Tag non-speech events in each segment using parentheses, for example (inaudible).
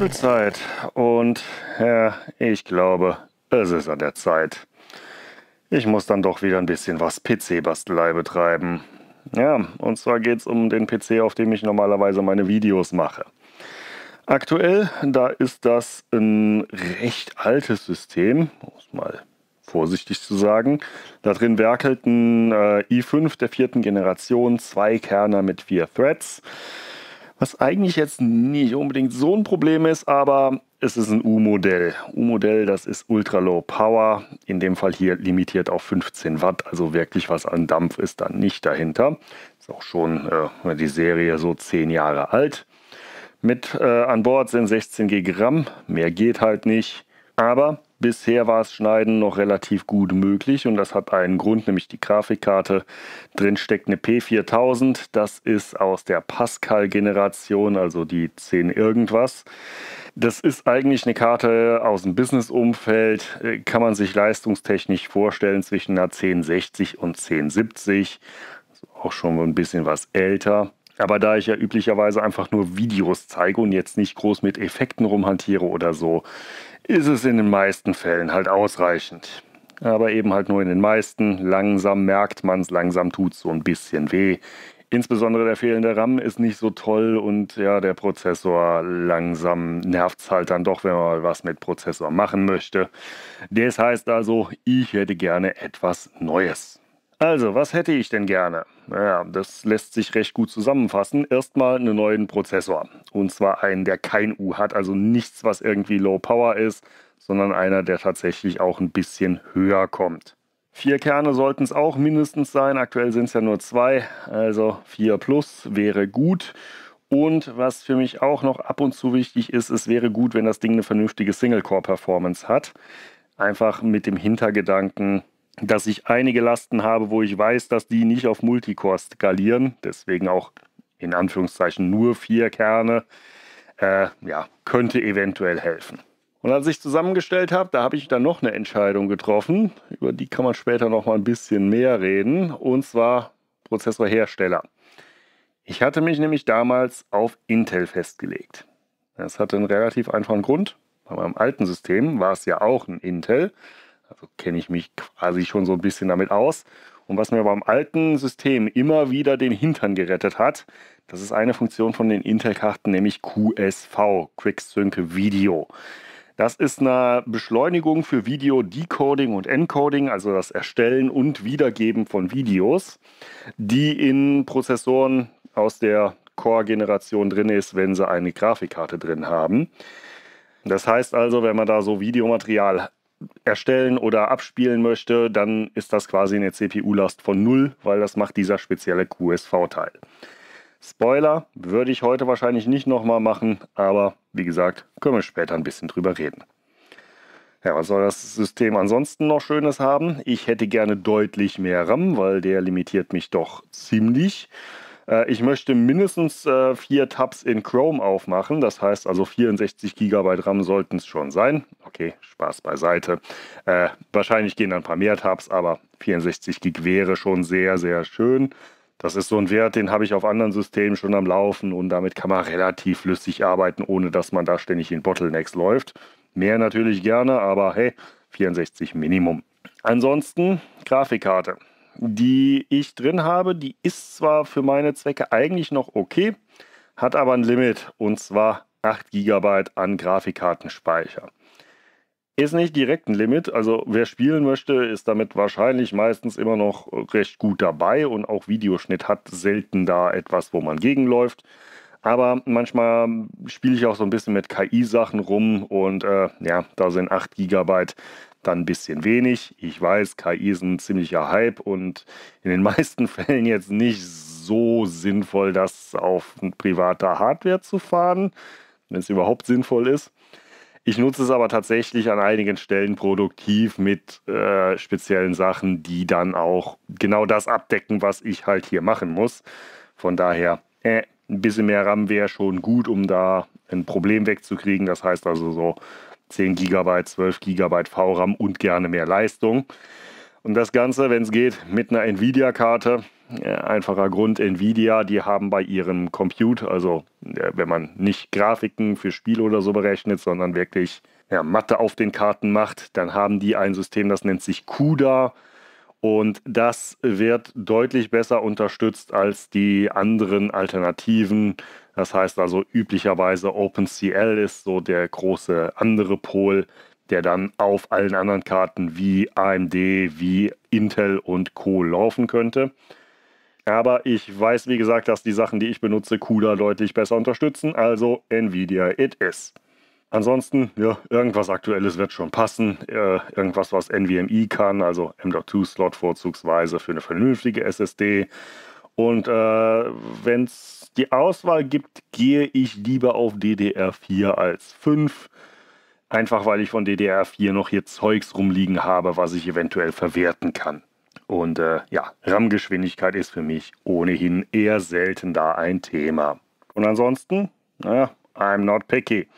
Doppelzeit. Und ja, ich glaube, es ist an der Zeit. Ich muss dann doch wieder ein bisschen was PC-Bastelei betreiben. Ja, und zwar geht es um den PC, auf dem ich normalerweise meine Videos mache. Aktuell, da ist das ein recht altes System, muss mal vorsichtig zu sagen. Da drin werkelt ein äh, i5 der vierten Generation, zwei Kerner mit vier Threads. Was eigentlich jetzt nicht unbedingt so ein Problem ist, aber es ist ein U-Modell. U-Modell, das ist Ultra Low Power, in dem Fall hier limitiert auf 15 Watt, also wirklich was an Dampf ist dann nicht dahinter. Ist auch schon äh, die Serie so 10 Jahre alt. Mit äh, an Bord sind 16 G Gramm, mehr geht halt nicht. Aber Bisher war es Schneiden noch relativ gut möglich und das hat einen Grund, nämlich die Grafikkarte. Drin steckt eine P4000, das ist aus der Pascal-Generation, also die 10 irgendwas. Das ist eigentlich eine Karte aus dem Business-Umfeld, äh, kann man sich leistungstechnisch vorstellen zwischen einer 1060 und 1070, also auch schon ein bisschen was älter. Aber da ich ja üblicherweise einfach nur Videos zeige und jetzt nicht groß mit Effekten rumhantiere oder so, ist es in den meisten Fällen halt ausreichend. Aber eben halt nur in den meisten. Langsam merkt man es, langsam tut es so ein bisschen weh. Insbesondere der fehlende RAM ist nicht so toll und ja, der Prozessor langsam nervt es halt dann doch, wenn man was mit Prozessor machen möchte. Das heißt also, ich hätte gerne etwas Neues. Also, was hätte ich denn gerne? Naja, das lässt sich recht gut zusammenfassen. Erstmal einen neuen Prozessor. Und zwar einen, der kein U hat, also nichts, was irgendwie Low Power ist, sondern einer, der tatsächlich auch ein bisschen höher kommt. Vier Kerne sollten es auch mindestens sein. Aktuell sind es ja nur zwei, also vier plus wäre gut. Und was für mich auch noch ab und zu wichtig ist, es wäre gut, wenn das Ding eine vernünftige Single-Core-Performance hat. Einfach mit dem Hintergedanken, dass ich einige Lasten habe, wo ich weiß, dass die nicht auf Multicore skalieren. Deswegen auch in Anführungszeichen nur vier Kerne. Äh, ja, könnte eventuell helfen. Und als ich zusammengestellt habe, da habe ich dann noch eine Entscheidung getroffen. Über die kann man später noch mal ein bisschen mehr reden. Und zwar Prozessorhersteller. Ich hatte mich nämlich damals auf Intel festgelegt. Das hatte einen relativ einfachen Grund. Bei meinem alten System war es ja auch ein Intel. Also kenne ich mich quasi schon so ein bisschen damit aus. Und was mir beim alten System immer wieder den Hintern gerettet hat, das ist eine Funktion von den Intel-Karten, nämlich QSV, Quick Sync Video. Das ist eine Beschleunigung für Video Decoding und Encoding, also das Erstellen und Wiedergeben von Videos, die in Prozessoren aus der Core-Generation drin ist, wenn sie eine Grafikkarte drin haben. Das heißt also, wenn man da so Videomaterial erstellen oder abspielen möchte, dann ist das quasi eine CPU-Last von 0, weil das macht dieser spezielle QSV-Teil. Spoiler, würde ich heute wahrscheinlich nicht nochmal machen, aber wie gesagt, können wir später ein bisschen drüber reden. Ja, was soll das System ansonsten noch Schönes haben? Ich hätte gerne deutlich mehr RAM, weil der limitiert mich doch ziemlich. Äh, ich möchte mindestens äh, vier Tabs in Chrome aufmachen. Das heißt also 64 GB RAM sollten es schon sein. Okay, Spaß beiseite. Äh, wahrscheinlich gehen dann ein paar mehr Tabs, aber 64 GB wäre schon sehr, sehr schön. Das ist so ein Wert, den habe ich auf anderen Systemen schon am Laufen und damit kann man relativ flüssig arbeiten, ohne dass man da ständig in Bottlenecks läuft. Mehr natürlich gerne, aber hey, 64 Minimum. Ansonsten Grafikkarte die ich drin habe. Die ist zwar für meine Zwecke eigentlich noch okay, hat aber ein Limit und zwar 8 GB an Grafikkartenspeicher. Ist nicht direkt ein Limit, also wer spielen möchte, ist damit wahrscheinlich meistens immer noch recht gut dabei und auch Videoschnitt hat selten da etwas, wo man gegenläuft. Aber manchmal spiele ich auch so ein bisschen mit KI-Sachen rum und äh, ja, da sind 8 GB dann ein bisschen wenig. Ich weiß, KI ist ein ziemlicher Hype und in den (laughs) meisten Fällen jetzt nicht so sinnvoll, das auf privater Hardware zu fahren, wenn es überhaupt sinnvoll ist. Ich nutze es aber tatsächlich an einigen Stellen produktiv mit äh, speziellen Sachen, die dann auch genau das abdecken, was ich halt hier machen muss. Von daher, äh, ein bisschen mehr RAM wäre schon gut, um da ein Problem wegzukriegen. Das heißt also so 10 GB, 12 GB VRAM und gerne mehr Leistung. Und das Ganze, wenn es geht, mit einer Nvidia-Karte. Einfacher Grund, Nvidia, die haben bei ihrem Compute, also wenn man nicht Grafiken für Spiele oder so berechnet, sondern wirklich ja, Mathe auf den Karten macht, dann haben die ein System, das nennt sich CUDA. Und das wird deutlich besser unterstützt als die anderen Alternativen. Das heißt also üblicherweise OpenCL ist so der große andere Pol, der dann auf allen anderen Karten wie AMD, wie Intel und Co. laufen könnte. Aber ich weiß, wie gesagt, dass die Sachen, die ich benutze, CUDA deutlich besser unterstützen. Also Nvidia, it is. Ansonsten, ja, irgendwas Aktuelles wird schon passen. Äh, irgendwas, was NVMe kann, also M.2-Slot vorzugsweise für eine vernünftige SSD. Und äh, wenn es die Auswahl gibt, gehe ich lieber auf DDR4 als 5. Einfach weil ich von DDR4 noch hier Zeugs rumliegen habe, was ich eventuell verwerten kann. Und äh, ja, RAM-Geschwindigkeit ist für mich ohnehin eher selten da ein Thema. Und ansonsten, naja, I'm not picky.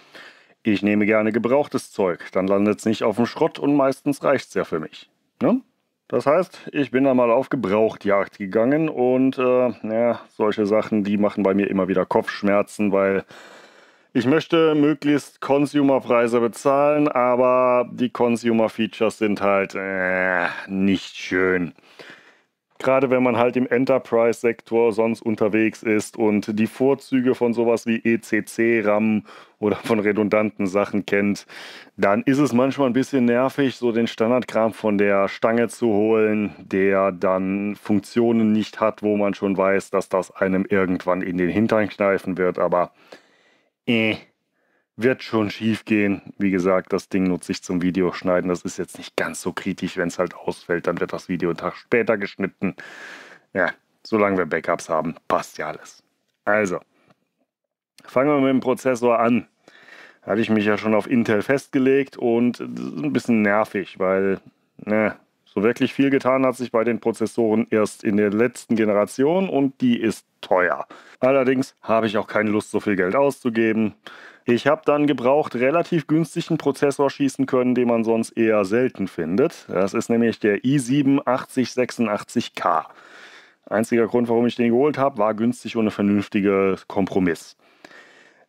Ich nehme gerne gebrauchtes Zeug, dann landet es nicht auf dem Schrott und meistens reicht es ja für mich. Ne? Das heißt, ich bin da mal auf Gebrauchtjagd gegangen und äh, ja, solche Sachen, die machen bei mir immer wieder Kopfschmerzen, weil ich möchte möglichst Consumer-Preise bezahlen, aber die Consumer-Features sind halt äh, nicht schön gerade wenn man halt im Enterprise-Sektor sonst unterwegs ist und die Vorzüge von sowas wie ECC-RAM oder von redundanten Sachen kennt, dann ist es manchmal ein bisschen nervig, so den Standardkram von der Stange zu holen, der dann Funktionen nicht hat, wo man schon weiß, dass das einem irgendwann in den Hintern kneifen wird. Aber eh wird schon schief gehen. Wie gesagt, das Ding nutze ich zum Videoschneiden. Das ist jetzt nicht ganz so kritisch. Wenn es halt ausfällt, dann wird das Video einen Tag später geschnitten. Ja, solange wir Backups haben, passt ja alles. Also, fangen wir mit dem Prozessor an. Da hatte ich mich ja schon auf Intel festgelegt und das ist ein bisschen nervig, weil ne, so wirklich viel getan hat sich bei den Prozessoren erst in der letzten Generation und die ist teuer. Allerdings habe ich auch keine Lust, so viel Geld auszugeben. Ich habe dann gebraucht relativ günstigen Prozessor schießen können, den man sonst eher selten findet. Das ist nämlich der i7 8086K. Einziger Grund, warum ich den geholt habe, war günstig und ein vernünftiger Kompromiss.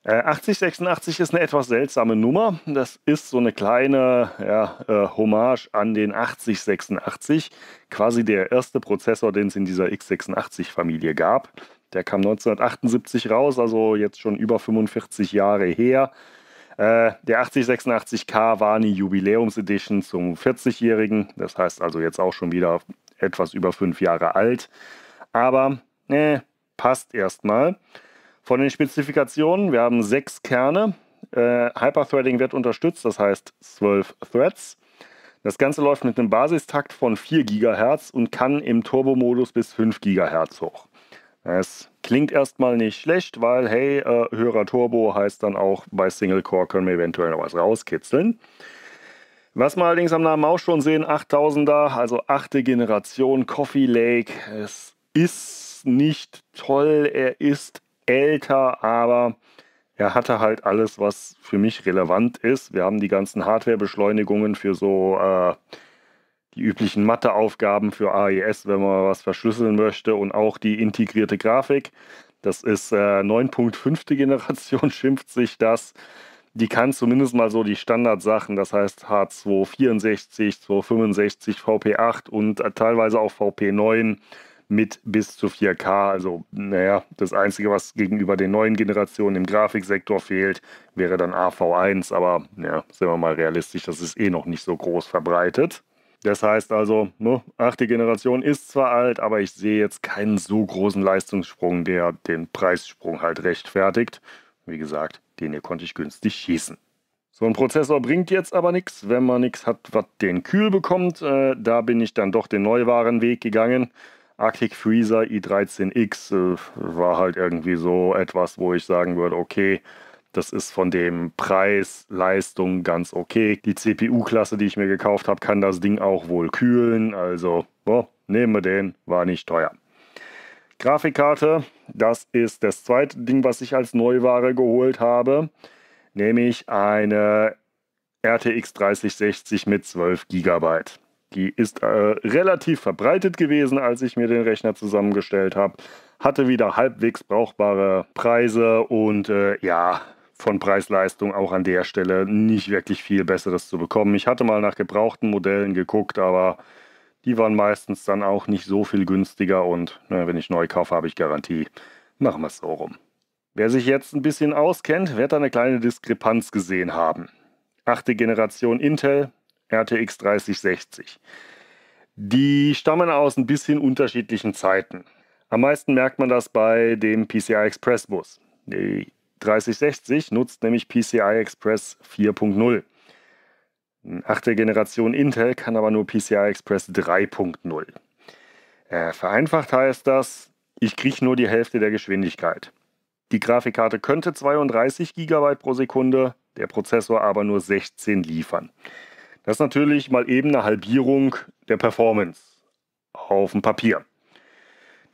8086 äh, ist eine etwas seltsame Nummer. Das ist so eine kleine ja, äh, Hommage an den 8086, quasi der erste Prozessor, den es in dieser x86-Familie gab. Der kam 1978 raus, also jetzt schon über 45 Jahre her. Äh, der 8086K war eine Jubiläumsedition zum 40-Jährigen. Das heißt also jetzt auch schon wieder etwas über fünf Jahre alt. Aber äh, passt erstmal. Von den Spezifikationen, wir haben sechs Kerne. Äh, Hyperthreading wird unterstützt, das heißt zwölf Threads. Das Ganze läuft mit einem Basistakt von 4 GHz und kann im Turbo-Modus bis 5 GHz hoch. Es klingt erstmal nicht schlecht, weil hey, äh, höherer Turbo heißt dann auch, bei Single Core können wir eventuell noch was rauskitzeln. Was wir allerdings am Namen auch schon sehen, 8000er, also achte Generation Coffee Lake. Es ist nicht toll, er ist älter, aber er hatte halt alles, was für mich relevant ist. Wir haben die ganzen Hardware-Beschleunigungen für so äh, die üblichen Matheaufgaben für AES, wenn man was verschlüsseln möchte und auch die integrierte Grafik. Das ist äh, 9.5. Generation, (laughs) schimpft sich das. Die kann zumindest mal so die Standardsachen, das heißt H264, 265, VP8 und äh, teilweise auch VP9 mit bis zu 4K. Also, naja, das Einzige, was gegenüber den neuen Generationen im Grafiksektor fehlt, wäre dann AV1. Aber, ja, sind wir mal realistisch, das ist eh noch nicht so groß verbreitet. Das heißt also, ne, achte Generation ist zwar alt, aber ich sehe jetzt keinen so großen Leistungssprung, der den Preissprung halt rechtfertigt. Wie gesagt, den hier konnte ich günstig schießen. So ein Prozessor bringt jetzt aber nichts, wenn man nichts hat, was den kühl bekommt. Äh, da bin ich dann doch den neuwaren Weg gegangen. Arctic Freezer i13X äh, war halt irgendwie so etwas, wo ich sagen würde, okay, das ist von dem Preis, Leistung ganz okay. Die CPU-Klasse, die ich mir gekauft habe, kann das Ding auch wohl kühlen. Also oh, nehmen wir den, war nicht teuer. Grafikkarte, das ist das zweite Ding, was ich als Neuware geholt habe, nämlich eine RTX 3060 mit 12 GB. Die ist äh, relativ verbreitet gewesen, als ich mir den Rechner zusammengestellt habe. Hatte wieder halbwegs brauchbare Preise und äh, ja, von Preis-Leistung auch an der Stelle nicht wirklich viel Besseres zu bekommen. Ich hatte mal nach gebrauchten Modellen geguckt, aber die waren meistens dann auch nicht so viel günstiger und na, wenn ich neu kaufe, habe ich Garantie. Machen wir es so rum. Wer sich jetzt ein bisschen auskennt, wird da eine kleine Diskrepanz gesehen haben. Achte Generation Intel, RTX 3060. Die stammen aus ein bisschen unterschiedlichen Zeiten. Am meisten merkt man das bei dem PCI Express Bus. Die 3060 nutzt nämlich PCI Express 4.0. Achte Generation Intel kann aber nur PCI Express 3.0. Äh, vereinfacht heißt das, ich kriege nur die Hälfte der Geschwindigkeit. Die Grafikkarte könnte 32 GB pro Sekunde, der Prozessor aber nur 16 liefern. Das ist natürlich mal eben eine Halbierung der Performance auf dem Papier.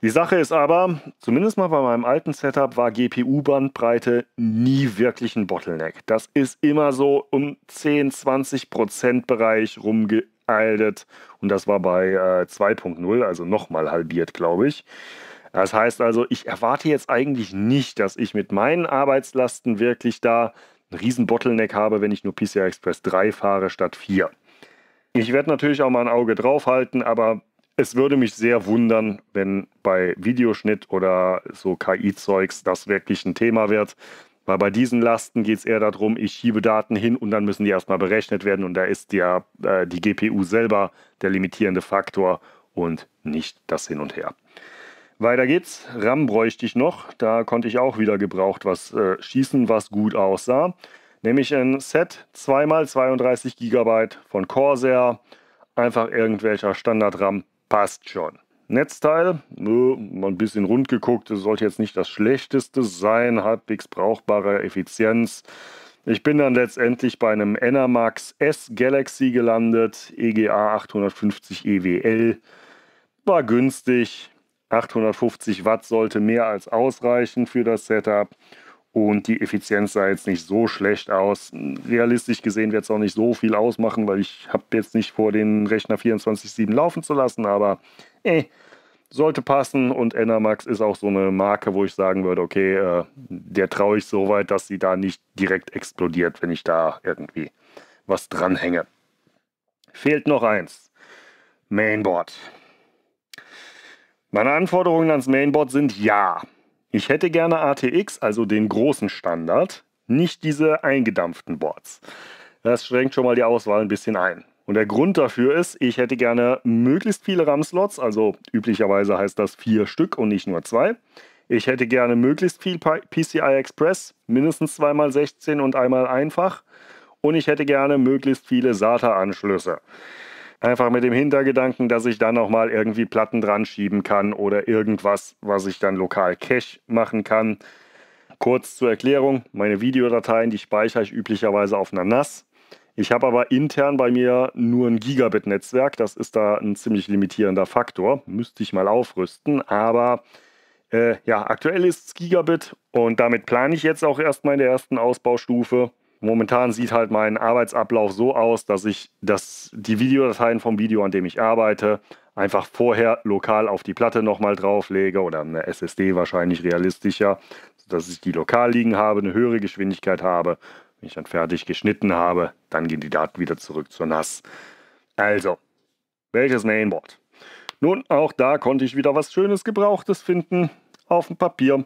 Die Sache ist aber, zumindest mal bei meinem alten Setup war GPU-Bandbreite nie wirklich ein Bottleneck. Das ist immer so um 10, 20 Prozent Bereich rumgeeilt und das war bei äh, 2.0, also nochmal halbiert, glaube ich. Das heißt also, ich erwarte jetzt eigentlich nicht, dass ich mit meinen Arbeitslasten wirklich da einen riesen Bottleneck habe, wenn ich nur PCI Express 3 fahre statt 4. Ich werde natürlich auch mal ein Auge drauf halten, aber es würde mich sehr wundern, wenn bei Videoschnitt oder so KI-Zeugs das wirklich ein Thema wird. Weil bei diesen Lasten geht es eher darum, ich schiebe Daten hin und dann müssen die erstmal berechnet werden. Und da ist ja äh, die GPU selber der limitierende Faktor und nicht das Hin und Her. Weiter geht's. RAM bräuchte ich noch. Da konnte ich auch wieder gebraucht was äh, schießen, was gut aussah. Nämlich ein Set 2x32 GB von Corsair. Einfach irgendwelcher Standard-RAM passt schon. Netzteil, nö, mal ein bisschen rund geguckt, das sollte jetzt nicht das schlechteste sein, halbwegs brauchbare Effizienz. Ich bin dann letztendlich bei einem Enermax S Galaxy gelandet, EGA 850 EWL. War günstig, 850 Watt sollte mehr als ausreichen für das Setup. Und die Effizienz sah jetzt nicht so schlecht aus. Realistisch gesehen wird es auch nicht so viel ausmachen, weil ich habe jetzt nicht vor, den Rechner 24-7 laufen zu lassen, aber eh, sollte passen. Und Enermax ist auch so eine Marke, wo ich sagen würde, okay, äh, der traue ich so weit, dass sie da nicht direkt explodiert, wenn ich da irgendwie was dranhänge. Fehlt noch eins. Mainboard. Meine Anforderungen ans Mainboard sind ja. Ich hätte gerne ATX, also den großen Standard, nicht diese eingedampften Boards. Das schränkt schon mal die Auswahl ein bisschen ein. Und der Grund dafür ist, ich hätte gerne möglichst viele RAM-Slots, also üblicherweise heißt das vier Stück und nicht nur zwei. Ich hätte gerne möglichst viel PCI Express, mindestens zweimal 16 und einmal einfach. Und ich hätte gerne möglichst viele SATA-Anschlüsse. Einfach mit dem Hintergedanken, dass ich dann nochmal irgendwie Platten dran schieben kann oder irgendwas, was ich dann lokal Cache machen kann. Kurz zur Erklärung, meine Videodateien, die speichere ich üblicherweise auf einer NAS. Ich habe aber intern bei mir nur ein Gigabit-Netzwerk. Das ist da ein ziemlich limitierender Faktor. Müsste ich mal aufrüsten. Aber äh, ja, aktuell ist es Gigabit und damit plane ich jetzt auch erstmal in der ersten Ausbaustufe. Momentan sieht halt mein Arbeitsablauf so aus, dass ich das, die Videodateien vom Video, an dem ich arbeite, einfach vorher lokal auf die Platte nochmal drauflege oder eine SSD wahrscheinlich realistischer, dass ich die lokal liegen habe, eine höhere Geschwindigkeit habe. Wenn ich dann fertig geschnitten habe, dann gehen die Daten wieder zurück zur NAS. Also, welches Mainboard? Nun, auch da konnte ich wieder was Schönes Gebrauchtes finden auf dem Papier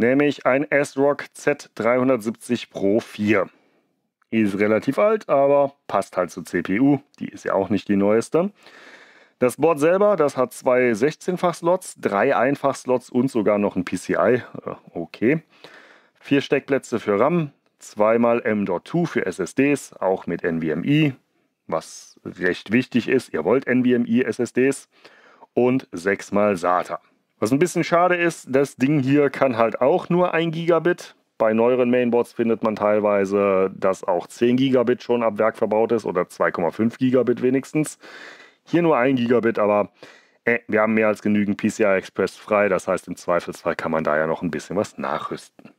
nämlich ein S-Rock Z370 Pro 4. Ist relativ alt, aber passt halt zur CPU. Die ist ja auch nicht die neueste. Das Board selber, das hat zwei 16-Fach-Slots, drei Einfach-Slots und sogar noch ein PCI. Äh, okay. Vier Steckplätze für RAM, zweimal M.2 für SSDs, auch mit NVMe, was recht wichtig ist. Ihr wollt NVMe SSDs und sechsmal SATA. Was ein bisschen schade ist, das Ding hier kann halt auch nur 1 Gigabit. Bei neueren Mainboards findet man teilweise, dass auch 10 Gigabit schon ab Werk verbaut ist oder 2,5 Gigabit wenigstens. Hier nur 1 Gigabit, aber äh, wir haben mehr als genügend PCI Express frei. Das heißt, im Zweifelsfall kann man da ja noch ein bisschen was nachrüsten.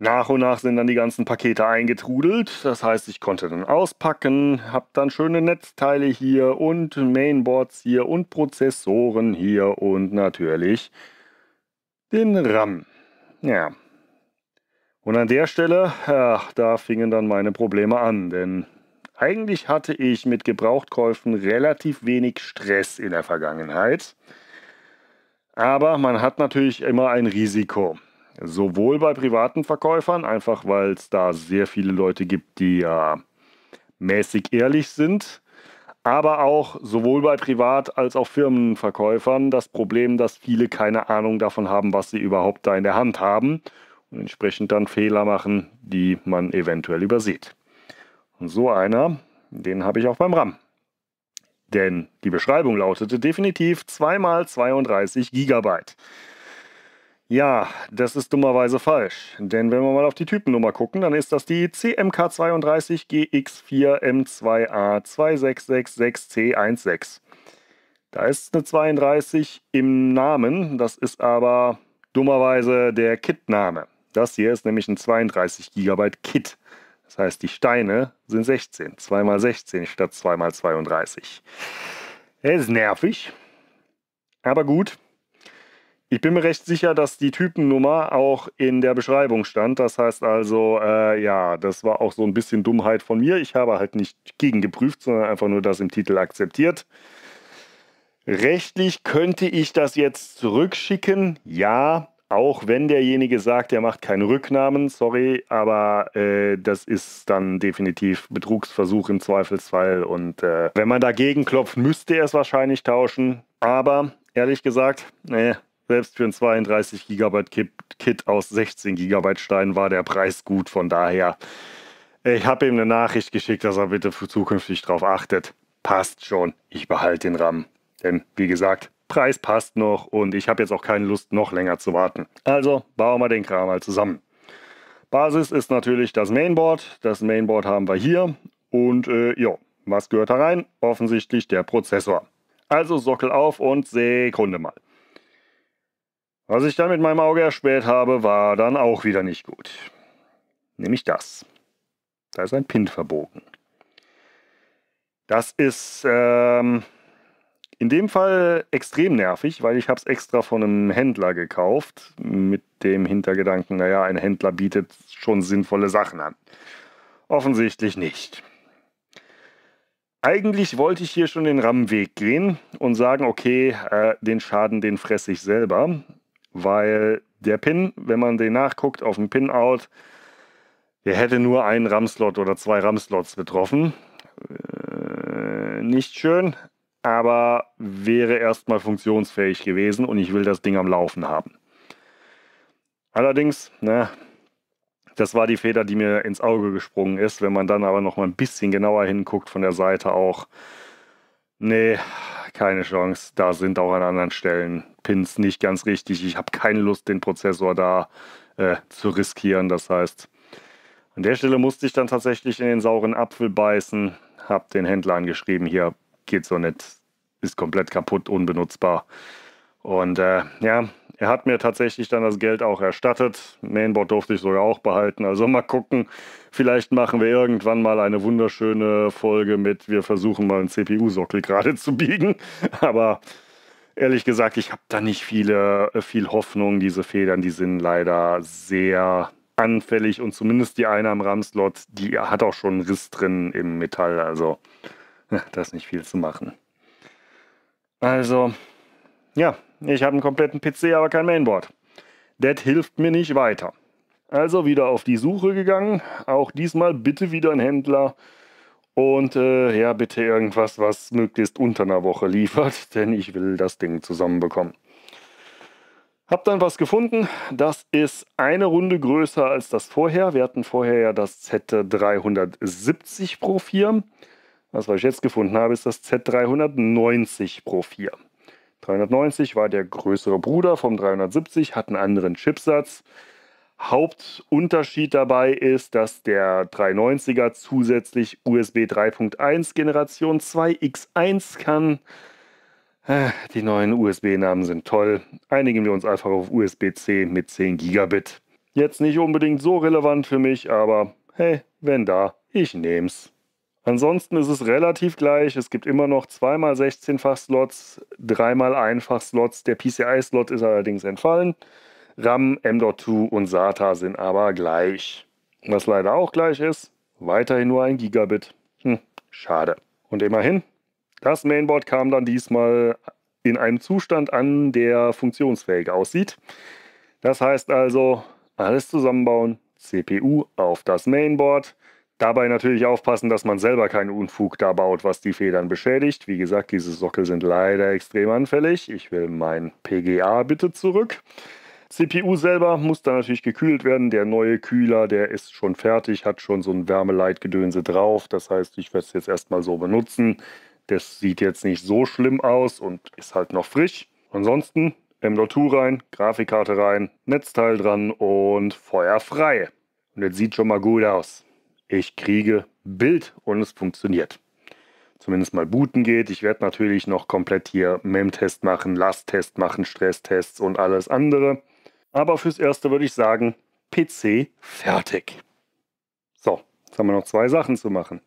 Nach und nach sind dann die ganzen Pakete eingetrudelt. Das heißt, ich konnte dann auspacken, habe dann schöne Netzteile hier und Mainboards hier und Prozessoren hier und natürlich den RAM. Ja. Und an der Stelle, ach, da fingen dann meine Probleme an, denn eigentlich hatte ich mit Gebrauchtkäufen relativ wenig Stress in der Vergangenheit. Aber man hat natürlich immer ein Risiko. Sowohl bei privaten Verkäufern, einfach weil es da sehr viele Leute gibt, die ja mäßig ehrlich sind, aber auch sowohl bei Privat- als auch Firmenverkäufern das Problem, dass viele keine Ahnung davon haben, was sie überhaupt da in der Hand haben und entsprechend dann Fehler machen, die man eventuell übersieht. Und so einer, den habe ich auch beim RAM. Denn die Beschreibung lautete definitiv 2x32 GB. Ja, das ist dummerweise falsch. Denn wenn wir mal auf die Typennummer gucken, dann ist das die CMK32GX4M2A2666C16. Da ist eine 32 im Namen, das ist aber dummerweise der Kit-Name. Das hier ist nämlich ein 32 GB Kit. Das heißt, die Steine sind 16, 2x16 statt 2x32. Es ist nervig, aber gut, ich bin mir recht sicher, dass die Typennummer auch in der Beschreibung stand. Das heißt also, äh, ja, das war auch so ein bisschen Dummheit von mir. Ich habe halt nicht gegengeprüft, sondern einfach nur das im Titel akzeptiert. Rechtlich könnte ich das jetzt zurückschicken, ja, auch wenn derjenige sagt, er macht keine Rücknahmen, sorry, aber äh, das ist dann definitiv Betrugsversuch im Zweifelsfall. Und äh, wenn man dagegen klopft, müsste er es wahrscheinlich tauschen. Aber ehrlich gesagt, nee, selbst für ein 32 GB Kit aus 16 GB Steinen war der Preis gut. Von daher, ich habe ihm eine Nachricht geschickt, dass er bitte zukünftig darauf achtet. Passt schon, ich behalte den RAM. Denn wie gesagt, Preis passt noch und ich habe jetzt auch keine Lust, noch länger zu warten. Also bauen wir den Kram mal zusammen. Basis ist natürlich das Mainboard. Das Mainboard haben wir hier. Und äh, ja, was gehört da rein? Offensichtlich der Prozessor. Also Sockel auf und Sekunde mal. Was ich dann mit meinem Auge erspäht habe, war dann auch wieder nicht gut. Nämlich das. Da ist ein Pin verbogen. Das ist ähm, in dem Fall extrem nervig, weil ich habe es extra von einem Händler gekauft mit dem Hintergedanken, naja, ein Händler bietet schon sinnvolle Sachen an. Offensichtlich nicht. Eigentlich wollte ich hier schon den Rammweg gehen und sagen, okay, äh, den Schaden, den fresse ich selber weil der Pin, wenn man den nachguckt auf dem Pin-Out, der hätte nur einen RAM-Slot oder zwei RAM-Slots betroffen. Äh, nicht schön, aber wäre erstmal funktionsfähig gewesen und ich will das Ding am Laufen haben. Allerdings, ne, das war die Feder, die mir ins Auge gesprungen ist. Wenn man dann aber noch mal ein bisschen genauer hinguckt von der Seite auch, nee, keine Chance. Da sind auch an anderen Stellen Pins nicht ganz richtig. Ich habe keine Lust, den Prozessor da äh, zu riskieren. Das heißt, an der Stelle musste ich dann tatsächlich in den sauren Apfel beißen. Habe den Händler angeschrieben, hier geht so nicht, ist komplett kaputt, unbenutzbar. Und äh, ja, er hat mir tatsächlich dann das Geld auch erstattet. Mainboard durfte ich sogar auch behalten. Also mal gucken. Vielleicht machen wir irgendwann mal eine wunderschöne Folge mit, wir versuchen mal einen CPU-Sockel gerade zu biegen. (laughs) Aber ehrlich gesagt, ich habe da nicht viele, äh, viel Hoffnung. Diese Federn, die sind leider sehr anfällig und zumindest die eine am RAM-Slot, die hat auch schon einen Riss drin im Metall. Also (laughs) da ist nicht viel zu machen. Also, ja, ich habe einen kompletten PC, aber kein Mainboard. Das hilft mir nicht weiter. Also wieder auf die Suche gegangen. Auch diesmal bitte wieder ein Händler. Und äh, ja, bitte irgendwas, was möglichst unter einer Woche liefert, (laughs) denn ich will das Ding zusammenbekommen. Hab dann was gefunden. Das ist eine Runde größer als das vorher. Wir hatten vorher ja das Z370 Pro 4. Was, was ich jetzt gefunden habe, ist das Z390 Pro 4. 390 war der größere Bruder vom 370, hat einen anderen Chipsatz. Hauptunterschied dabei ist, dass der 390er zusätzlich USB 3.1 Generation 2X1 kann. Äh, die neuen USB-Namen sind toll. Einigen wir uns einfach auf USB-C mit 10 Gigabit. Jetzt nicht unbedingt so relevant für mich, aber hey, wenn da, ich nehm's. Ansonsten ist es relativ gleich. Es gibt immer noch 2x16-Fach-Slots, 3x1-Fach-Slots. Der PCI-Slot ist allerdings entfallen. RAM, M.2 und SATA sind aber gleich. Was leider auch gleich ist, weiterhin nur ein Gigabit. Hm, schade. Und immerhin, das Mainboard kam dann diesmal in einem Zustand an, der funktionsfähig aussieht. Das heißt also, alles zusammenbauen, CPU auf das Mainboard, Dabei natürlich aufpassen, dass man selber keinen Unfug da baut, was die Federn beschädigt. Wie gesagt, diese Sockel sind leider extrem anfällig. Ich will mein PGA bitte zurück. CPU selber muss dann natürlich gekühlt werden. Der neue Kühler, der ist schon fertig, hat schon so ein Wärmeleitgedönse drauf. Das heißt, ich werde es jetzt erstmal so benutzen. Das sieht jetzt nicht so schlimm aus und ist halt noch frisch. Ansonsten M.2 rein, Grafikkarte rein, Netzteil dran und Feuer frei. Und jetzt sieht schon mal gut aus ich kriege Bild und es funktioniert. Zumindest mal booten geht. Ich werde natürlich noch komplett hier Mem-Test machen, Last-Test machen, Stresstests und alles andere. Aber fürs Erste würde ich sagen, PC fertig. So, jetzt haben wir noch zwei Sachen zu machen.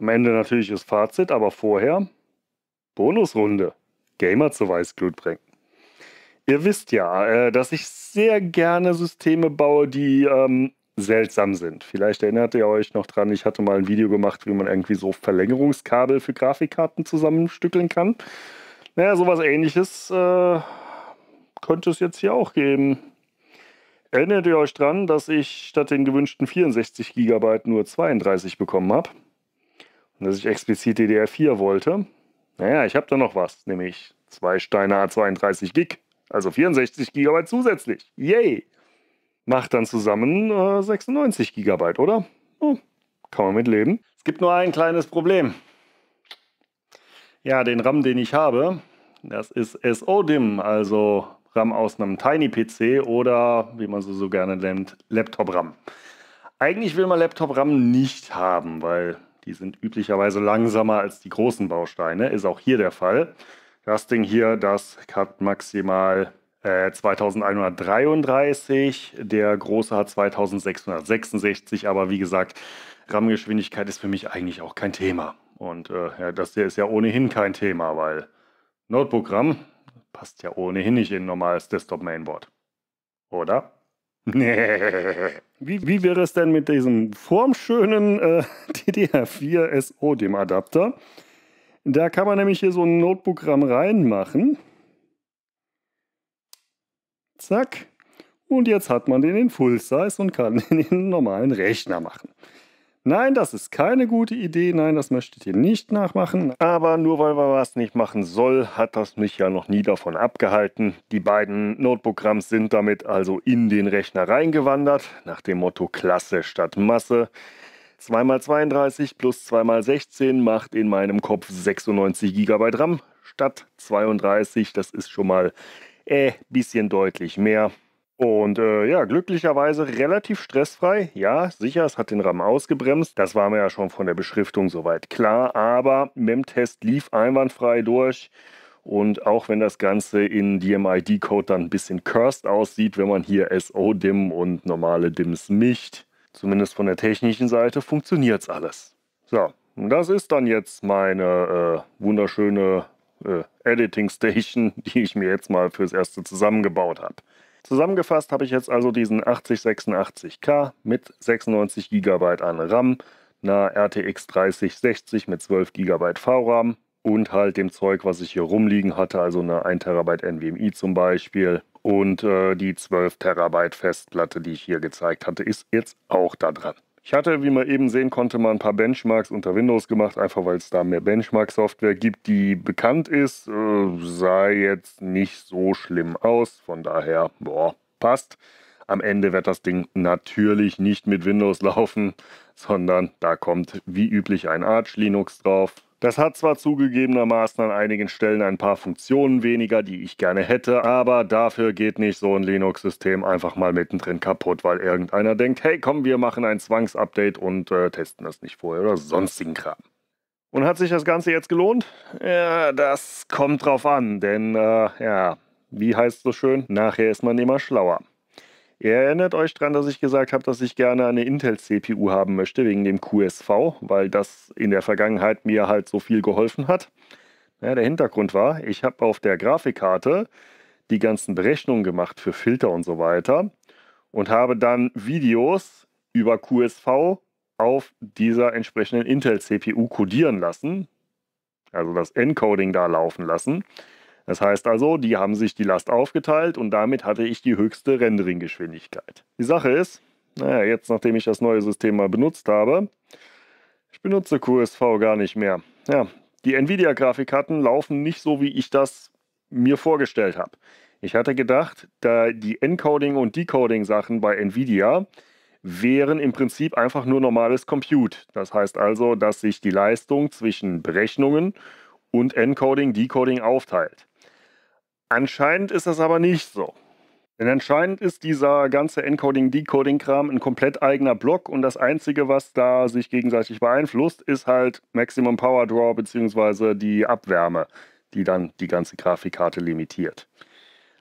Am Ende natürlich das Fazit, aber vorher Bonusrunde. Gamer zu Weißglut bringen. Ihr wisst ja, äh, dass ich sehr gerne Systeme baue, die ähm, seltsam sind. Vielleicht erinnert ihr euch noch dran, ich hatte mal ein Video gemacht, wie man irgendwie so Verlängerungskabel für Grafikkarten zusammenstückeln kann. Naja, sowas ähnliches äh, könnte es jetzt hier auch geben. Erinnert ihr euch dran, dass ich statt den gewünschten 64 GB nur 32 bekommen habe? Und dass ich explizit DDR4 wollte? Naja, ich habe da noch was, nämlich zwei Steine A32 Gig, also 64 GB zusätzlich. Yay! Macht dann zusammen äh, 96 Gigabyte, oder? Oh, kann man mitleben. Es gibt nur ein kleines Problem. Ja, den RAM, den ich habe, das ist SODIM, also RAM aus einem Tiny-PC oder wie man so, so gerne nennt, Laptop-RAM. Eigentlich will man Laptop-RAM nicht haben, weil die sind üblicherweise langsamer als die großen Bausteine. Ist auch hier der Fall. Das Ding hier, das hat maximal 2133, äh, der große hat 2666, aber wie gesagt, RAM-Geschwindigkeit ist für mich eigentlich auch kein Thema. Und äh, ja, das hier ist ja ohnehin kein Thema, weil Notebook-RAM passt ja ohnehin nicht in ein normales Desktop-Mainboard. Oder? (laughs) Nee. Wie, wie wäre es denn mit diesem formschönen äh, (laughs) DDR4 SO, dem Adapter? Da kann man nämlich hier so ein Notebook-RAM reinmachen. Zack. Und jetzt hat man den in Full Size und kann (laughs) den in einen normalen Rechner machen. Nein, das ist keine gute Idee. Nein, das möchtet ihr nicht nachmachen. Aber nur weil man was nicht machen soll, hat das mich ja noch nie davon abgehalten. Die beiden Notprogramms sind damit also in den Rechner reingewandert, nach dem Motto Klasse statt Masse. 2x32 plus 2x16 macht in meinem Kopf 96 GB RAM statt 32. Das ist schon mal äh, bisschen deutlich mehr. Und äh, ja, glücklicherweise relativ stressfrei. Ja, sicher, es hat den Rahmen ausgebremst. Das war mir ja schon von der Beschriftung soweit klar. Aber Mem-Test lief einwandfrei durch. Und auch wenn das Ganze in DMID-Code dann ein bisschen cursed aussieht, wenn man hier SO-DIM und normale DIMs mischt, zumindest von der technischen Seite, funktioniert es alles. So, und das ist dann jetzt meine äh, wunderschöne äh, Editing Station, (laughs) die ich mir jetzt mal fürs erste zusammengebaut habe. Zusammengefasst habe ich jetzt also diesen 8086K mit 96 GB an RAM, einer RTX 3060 mit 12 GB VRAM und halt dem Zeug, was ich hier rumliegen hatte, also eine 1 TB NVMe zum Beispiel. Und äh, die 12 TB Festplatte, die ich hier gezeigt hatte, ist jetzt auch da dran. Ich hatte, wie man eben sehen konnte, mal ein paar Benchmarks unter Windows gemacht, einfach weil es da mehr Benchmark-Software gibt, die bekannt ist. Äh, sah jetzt nicht so schlimm aus, von daher, boah, passt. Am Ende wird das Ding natürlich nicht mit Windows (laughs) laufen, sondern da kommt wie üblich ein Arch Linux drauf. Das hat zwar zugegebenermaßen an einigen Stellen ein paar Funktionen weniger, die ich gerne hätte, aber dafür geht nicht so ein Linux-System einfach mal mittendrin kaputt, weil irgendeiner denkt, hey komm, wir machen ein Zwangsupdate und äh, testen das nicht vorher oder sonstigen Kram. Und hat sich das Ganze jetzt gelohnt? Ja, das kommt drauf an, denn äh, ja, wie heißt es so schön, nachher ist man immer schlauer. Ihr erinnert euch daran, dass ich gesagt habe, dass ich gerne eine Intel-CPU haben möchte wegen dem QSV, weil das in der Vergangenheit mir halt so viel geholfen hat. Ja, der Hintergrund war, ich habe auf der Grafikkarte die ganzen Berechnungen gemacht für Filter und so weiter und habe dann Videos über QSV auf dieser entsprechenden Intel-CPU kodieren lassen, also das Encoding da laufen lassen. Das heißt also, die haben sich die Last aufgeteilt und damit hatte ich die höchste Rendering-Geschwindigkeit. Die Sache ist, naja, jetzt nachdem ich das neue System mal benutzt habe, ich benutze QSV gar nicht mehr. Ja, die Nvidia-Grafikkarten laufen nicht so, wie ich das mir vorgestellt habe. Ich hatte gedacht, da die Encoding- und Decoding-Sachen bei Nvidia wären im Prinzip einfach nur normales Compute. Das heißt also, dass sich die Leistung zwischen Berechnungen und Encoding, Decoding aufteilt. Anscheinend ist das aber nicht so. Denn anscheinend ist dieser ganze Encoding-Decoding-Kram ein komplett eigener Block und das Einzige, was da sich gegenseitig beeinflusst, ist halt Maximum Power Draw bzw. die Abwärme, die dann die ganze Grafikkarte limitiert.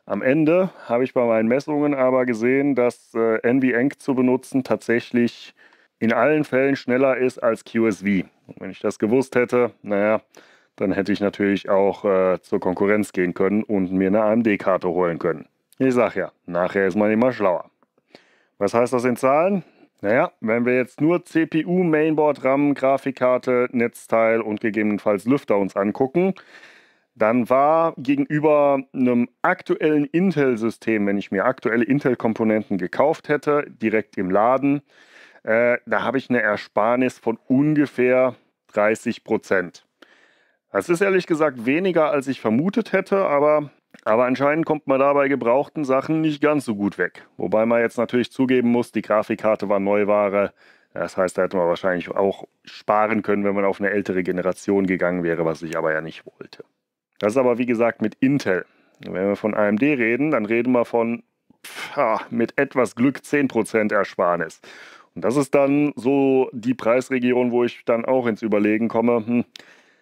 Am Ende habe ich bei meinen Messungen aber gesehen, dass äh, NVENC zu benutzen tatsächlich in allen Fällen schneller ist als QSV. Und wenn ich das gewusst hätte, naja, dann hätte ich natürlich auch äh, zur Konkurrenz gehen können und mir eine AMD-Karte holen können. Ich sag ja, nachher ist man immer schlauer. Was heißt das in Zahlen? Naja, wenn wir jetzt nur CPU, Mainboard, RAM, Grafikkarte, Netzteil und gegebenenfalls Lüfter uns angucken, dann war gegenüber einem aktuellen Intel-System, wenn ich mir aktuelle Intel-Komponenten gekauft hätte, direkt im Laden, äh, da habe ich eine Ersparnis von ungefähr 30 Prozent. Das ist ehrlich gesagt weniger, als ich vermutet hätte, aber, aber anscheinend kommt man dabei gebrauchten Sachen nicht ganz so gut weg. Wobei man jetzt natürlich zugeben muss, die Grafikkarte war Neuware. Das heißt, da hätte man wahrscheinlich auch sparen können, wenn man auf eine ältere Generation gegangen wäre, was ich aber ja nicht wollte. Das ist aber wie gesagt mit Intel. Wenn wir von AMD reden, dann reden wir von pff, ah, mit etwas Glück 10% Ersparnis. Und das ist dann so die Preisregion, wo ich dann auch ins Überlegen komme. Hm,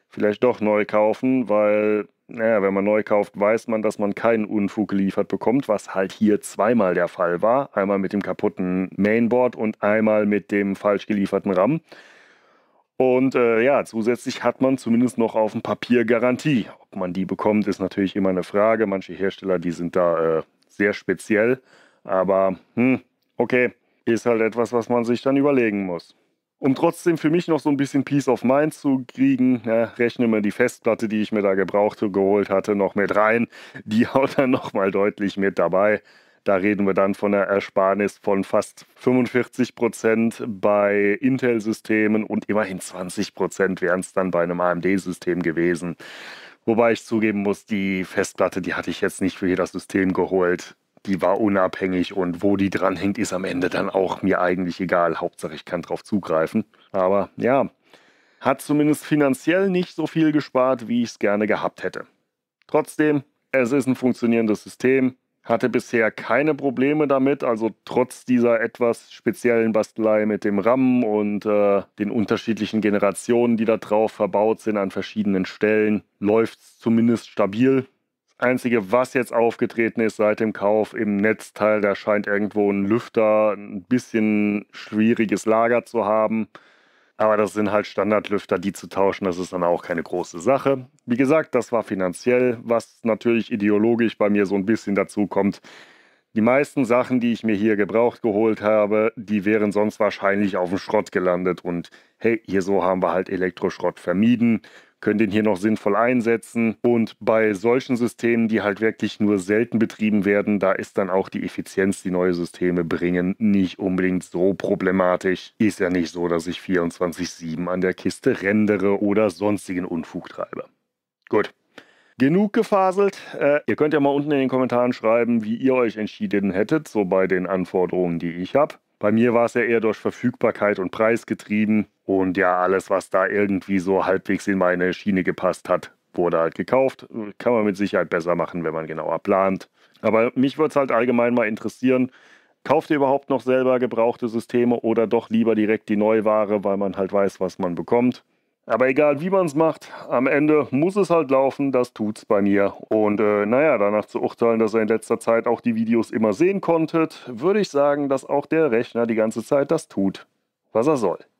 vielleicht doch neu kaufen, weil, naja, wenn man neu kauft, weiß man, dass man keinen Unfug geliefert bekommt, was halt hier zweimal der Fall war. Einmal mit dem kaputten Mainboard und einmal mit dem falsch gelieferten RAM. Und äh, ja, zusätzlich hat man zumindest noch auf dem Papier Garantie. Ob man die bekommt, ist natürlich immer eine Frage. Manche Hersteller, die sind da äh, sehr speziell. Aber hm, okay, ist halt etwas, was man sich dann überlegen muss um trotzdem für mich noch so ein bisschen Peace of Mind zu kriegen, ja, rechne mir die Festplatte, die ich mir da gebraucht geholt hatte, noch mit rein. Die haut dann nochmal deutlich mit dabei. Da reden wir dann von einer Ersparnis von fast 45 Prozent bei Intel-Systemen und immerhin 20 Prozent wären es dann bei einem AMD-System gewesen. Wobei ich zugeben muss, die Festplatte, die hatte ich jetzt nicht für jedes System geholt die war unabhängig und wo die dran hängt, ist am Ende dann auch mir eigentlich egal. Hauptsache, ich kann drauf zugreifen. Aber ja, hat zumindest finanziell nicht so viel gespart, wie ich es gerne gehabt hätte. Trotzdem, es ist ein funktionierendes System, hatte bisher keine Probleme damit, also trotz dieser etwas speziellen Bastelei mit dem RAM und äh, den unterschiedlichen Generationen, die da drauf verbaut sind an verschiedenen Stellen, läuft es zumindest stabil. Einzige, was jetzt aufgetreten ist seit dem Kauf im Netzteil, da scheint irgendwo ein Lüfter ein bisschen schwieriges Lager zu haben. Aber das sind halt Standardlüfter, die zu tauschen, das ist dann auch keine große Sache. Wie gesagt, das war finanziell, was natürlich ideologisch bei mir so ein bisschen dazu kommt. Die meisten Sachen, die ich mir hier gebraucht geholt habe, die wären sonst wahrscheinlich auf dem Schrott gelandet. Und hey, hier so haben wir halt Elektroschrott vermieden können den hier noch sinnvoll einsetzen. Und bei solchen Systemen, die halt wirklich nur selten betrieben werden, da ist dann auch die Effizienz, die neue Systeme bringen, nicht unbedingt so problematisch. Ist ja nicht so, dass ich 24-7 an der Kiste rendere oder sonstigen Unfug treibe. Gut. Genug gefaselt. Äh, ihr könnt ja mal unten in den Kommentaren schreiben, wie ihr euch entschieden hättet, so bei den Anforderungen, die ich habe. Bei mir war es ja eher durch Verfügbarkeit und Preis getrieben. Und ja, alles, was da irgendwie so halbwegs in meine Schiene gepasst hat, wurde halt gekauft. Kann man mit Sicherheit besser machen, wenn man genauer plant. Aber mich würde es halt allgemein mal interessieren, kauft ihr überhaupt noch selber gebrauchte Systeme oder doch lieber direkt die Neuware, weil man halt weiß, was man bekommt? Aber egal, wie man es macht, am Ende muss es halt laufen, das tut's bei mir. Und äh, naja, danach zu urteilen, dass ihr in letzter Zeit auch die Videos immer sehen konntet, würde ich sagen, dass auch der Rechner die ganze Zeit das tut, was er soll.